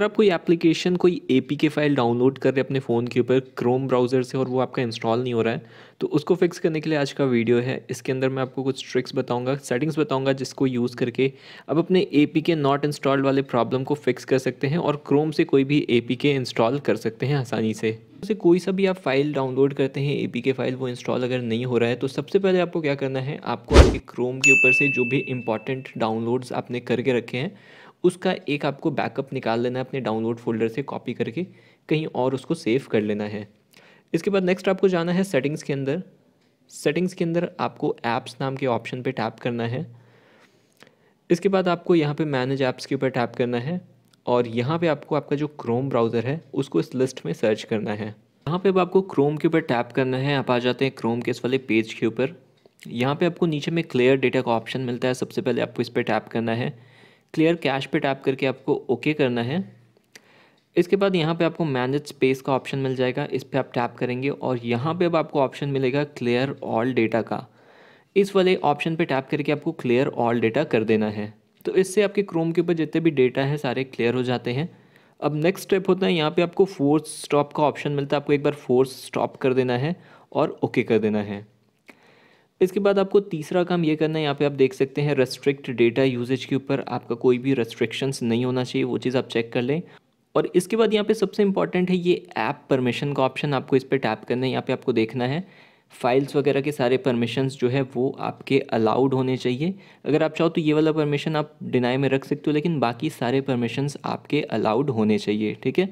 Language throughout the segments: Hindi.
अगर आप कोई एप्लीकेशन कोई ए के फाइल डाउनलोड कर रहे हैं अपने फ़ोन के ऊपर क्रोम ब्राउज़र से और वो आपका इंस्टॉल नहीं हो रहा है तो उसको फिक्स करने के लिए आज का वीडियो है इसके अंदर मैं आपको कुछ ट्रिक्स बताऊंगा सेटिंग्स बताऊंगा जिसको यूज़ करके आप अपने ए के नॉट इंस्टॉल्ड वाले प्रॉब्लम को फिक्स कर सकते हैं और क्रोम से कोई भी ए के इंस्टॉल कर सकते हैं आसानी से से कोई सा भी आप फाइल डाउनलोड करते हैं ए के फाइल वो इंस्टॉल अगर नहीं हो रहा है तो सबसे पहले आपको क्या करना है आपको आपके क्रोम के ऊपर से जो भी इंपॉर्टेंट डाउनलोड्स आपने करके रखे हैं उसका एक आपको बैकअप निकाल लेना है अपने डाउनलोड फोल्डर से कॉपी करके कहीं और उसको सेव कर लेना है इसके बाद नेक्स्ट आपको जाना है सेटिंग्स के अंदर सेटिंग्स के अंदर आपको ऐप्स नाम के ऑप्शन पे टैप करना है इसके बाद आपको यहाँ पे मैनेज ऐप्स के ऊपर टैप करना है और यहाँ पे आपको आपका जो क्रोम ब्राउज़र है उसको इस लिस्ट में सर्च करना है यहाँ पे अब आपको क्रोम के ऊपर टैप करना है आप आ जाते हैं क्रोम के इस वाले पेज के ऊपर यहाँ पे आपको नीचे में क्लियर डेटा का ऑप्शन मिलता है सबसे पहले आपको इस पर टैप करना है क्लियर कैश पे टैप करके आपको ओके okay करना है इसके बाद यहाँ पे आपको मैनेज स्पेस का ऑप्शन मिल जाएगा इस पर आप टैप करेंगे और यहाँ पे अब आपको ऑप्शन मिलेगा क्लियर ऑल डेटा का इस वाले ऑप्शन पे टैप करके आपको क्लियर ऑल डेटा कर देना है तो इससे आपके क्रोम के ऊपर जितने भी डेटा है सारे क्लियर हो जाते हैं अब नेक्स्ट स्टेप होता है यहाँ पर आपको फोर्स स्टॉप का ऑप्शन मिलता है आपको एक बार फोर्स स्टॉप कर देना है और ओके okay कर देना है इसके बाद आपको तीसरा काम ये करना है यहाँ पे आप देख सकते हैं रेस्ट्रिक्ट डेटा यूजेज के ऊपर आपका कोई भी रेस्ट्रिक्शंस नहीं होना चाहिए वो चीज़ आप चेक कर लें और इसके बाद यहाँ पे सबसे इंपॉर्टेंट है ये ऐप परमिशन का ऑप्शन आपको इस पर टैप करना है यहाँ पे आपको देखना है फाइल्स वगैरह के सारे परमिशंस जो है वो आपके अलाउड होने चाहिए अगर आप चाहो तो ये वाला परमिशन आप डिनाई में रख सकते हो लेकिन बाकी सारे परमिशंस आपके अलाउड होने चाहिए ठीक है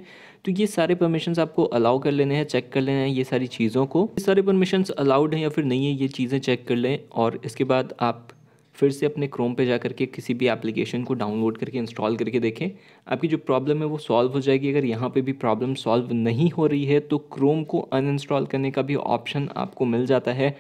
तो ये सारे परमिशंस आपको अलाउ कर लेने हैं चेक कर लेने हैं ये सारी चीज़ों को ये सारे परमिशंस अलाउड हैं या फिर नहीं है ये चीज़ें चेक कर लें और इसके बाद आप फिर से अपने क्रोम पे जा करके किसी भी एप्लीकेशन को डाउनलोड करके इंस्टॉल करके देखें आपकी जो प्रॉब्लम है वो सॉल्व हो जाएगी अगर यहाँ पे भी प्रॉब्लम सॉल्व नहीं हो रही है तो क्रोम को अनइंस्टॉल करने का भी ऑप्शन आपको मिल जाता है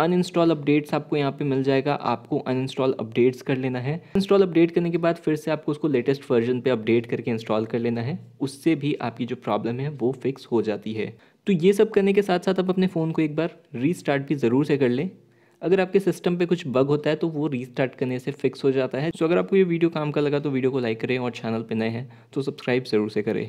अनइंस्टॉल अपडेट्स आपको यहाँ पे मिल जाएगा आपको अनइंस्टॉल अपडेट्स कर लेना है इंस्टॉल अपडेट करने के बाद फिर से आपको उसको लेटेस्ट वर्जन पे अपडेट करके इंस्टॉल कर लेना है उससे भी आपकी जो प्रॉब्लम है वो फिक्स हो जाती है तो ये सब करने के साथ साथ आप अपने फ़ोन को एक बार रीस्टार्ट भी ज़रूर से कर लें अगर आपके सिस्टम पे कुछ बग होता है तो वो रीस्टार्ट करने से फिक्स हो जाता है सो अगर आपको ये वीडियो काम का लगा तो वीडियो को लाइक करें और चैनल पर नए हैं तो सब्सक्राइब ज़रूर से करें